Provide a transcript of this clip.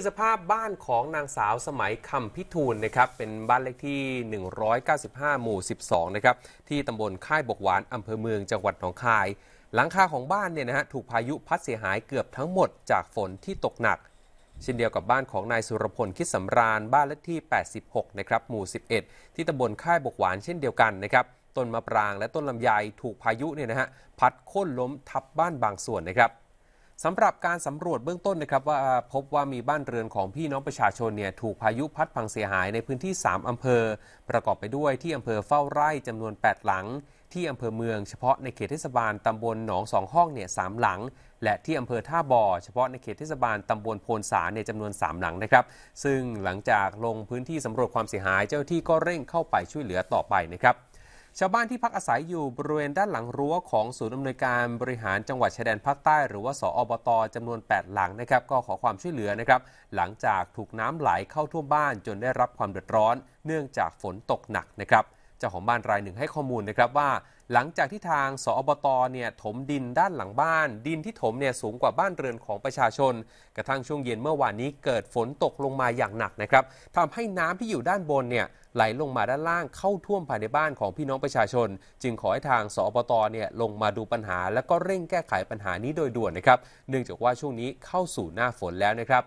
ือสภาพบ้านของนางสาวสมัยคำพิทูลนะครับเป็นบ้านเลขที่ 195 หมู่ 12 นะครับที่ตำบลค่ายบกหวานอำเภอเมืองจังหวัดหนองคาย หลังคาของบ้านเนี่ยนะฮะถูกพายุพัดเสียหายเกือบทั้งหมดจากฝนที่ตกหนัก เช่นเดียวกับบ้านของนายสุรพลคิดสำราญบ้านเลขที่ 86 นะครับหมู่ 11 ที่ตำบลค่ายบกหวานเช่นเดียวกันนะครับต้นมะปรางและต้นลำไยถูกพายุเนี่ยนะฮะพัดโค่นล้มทับบ้านบางส่วนนะครับสำหรับการสำรวจเบื้องต้นนะครับว่าพบว่ามีบ้านเรือนของพี่น้องประชาชนเนี่ยถูกพายุพัดพังเสียหายในพื้นที่ 3อำเภอประกอบไปด้วยที่อำเภอเฝ้าไร่จำนวน 8 หลัง ที่อำเภอเมืองเฉพาะในเขตเทศบาลตำบลหนองสองห้องเนี่ยสหลัง และที่อำเภอท่าบ่อเฉพาะในเขตเทศบาลตำบลโพนสาเนี่ยจำนวน 3 หลังนะครับ ซึ่งหลังจากลงพื้นที่สำรวจความเสียหายเจ้าที่ก็เร่งเข้าไปช่วยเหลือต่อไปนะครับชาวบ้านที่พักอาศัยอยู่บริเวณด้านหลังรั้วของศูนย์อำนวยการบริหารจังหวัดชายแดนภาคใต้หรือว่าสอบตจำนวน 8 หลังนะครับ ก็ขอความช่วยเหลือนะครับ หลังจากถูกน้ำไหลเข้าท่วมบ้านจนได้รับความเดือดร้อน เนื่องจากฝนตกหนักนะครับเจ้าของบ้านรายหนึ่งให้ข้อมูลนะครับว่า หลังจากที่ทางสอบตเนี่ยถมดินด้านหลังบ้าน ดินที่ถมเนี่ยสูงกว่าบ้านเรือนของประชาชน กระทั่งช่วงเย็นเมื่อวานนี้เกิดฝนตกลงมาอย่างหนักนะครับทำให้น้ำที่อยู่ด้านบนเนี่ยไหลลงมาด้านล่างเข้าท่วมภายในบ้านของพี่น้องประชาชน จึงขอให้ทางสอบตเนี่ยลงมาดูปัญหา และก็เร่งแก้ไขปัญหานี้โดยด่วนนะครับเนื่องจากว่าช่วงนี้เข้าสู่หน้าฝนแล้วนะครับ